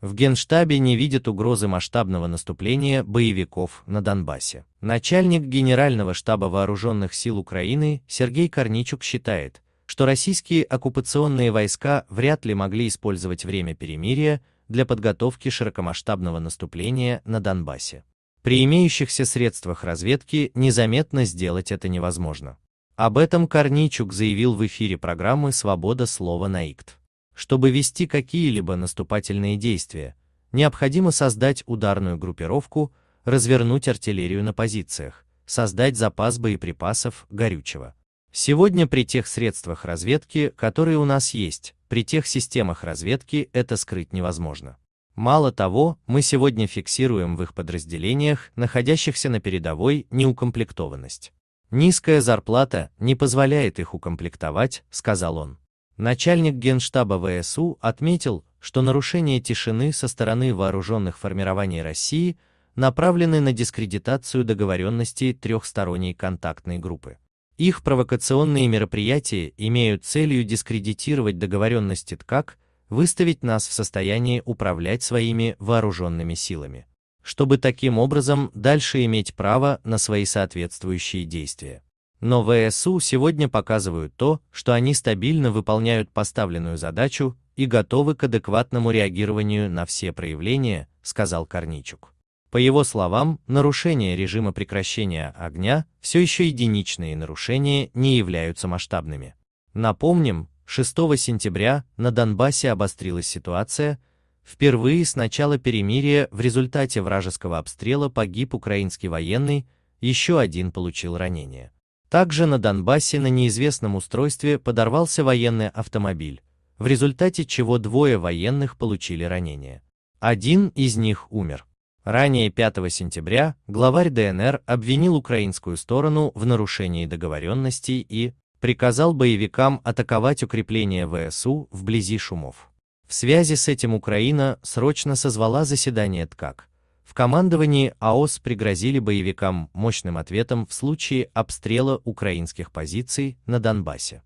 В Генштабе не видят угрозы масштабного наступления боевиков на Донбассе. Начальник Генерального штаба Вооруженных сил Украины Сергей Корничук считает, что российские оккупационные войска вряд ли могли использовать время перемирия для подготовки широкомасштабного наступления на Донбассе. При имеющихся средствах разведки незаметно сделать это невозможно. Об этом Корничук заявил в эфире программы «Свобода слова на ИКТ». Чтобы вести какие-либо наступательные действия, необходимо создать ударную группировку, развернуть артиллерию на позициях, создать запас боеприпасов, горючего. Сегодня при тех средствах разведки, которые у нас есть, при тех системах разведки это скрыть невозможно. Мало того, мы сегодня фиксируем в их подразделениях, находящихся на передовой, неукомплектованность. Низкая зарплата не позволяет их укомплектовать, сказал он. Начальник Генштаба ВСУ отметил, что нарушения тишины со стороны вооруженных формирований России направлены на дискредитацию договоренности трехсторонней контактной группы. Их провокационные мероприятия имеют целью дискредитировать договоренности ТКАК, выставить нас в состоянии управлять своими вооруженными силами, чтобы таким образом дальше иметь право на свои соответствующие действия. Но ВСУ сегодня показывают то, что они стабильно выполняют поставленную задачу и готовы к адекватному реагированию на все проявления, сказал Корничук. По его словам, нарушения режима прекращения огня все еще единичные нарушения не являются масштабными. Напомним, 6 сентября на Донбассе обострилась ситуация, впервые с начала перемирия в результате вражеского обстрела погиб украинский военный, еще один получил ранение. Также на Донбассе на неизвестном устройстве подорвался военный автомобиль, в результате чего двое военных получили ранения. Один из них умер. Ранее 5 сентября главарь ДНР обвинил украинскую сторону в нарушении договоренностей и приказал боевикам атаковать укрепление ВСУ вблизи Шумов. В связи с этим Украина срочно созвала заседание ТКАК, в командовании АОС пригрозили боевикам мощным ответом в случае обстрела украинских позиций на Донбассе.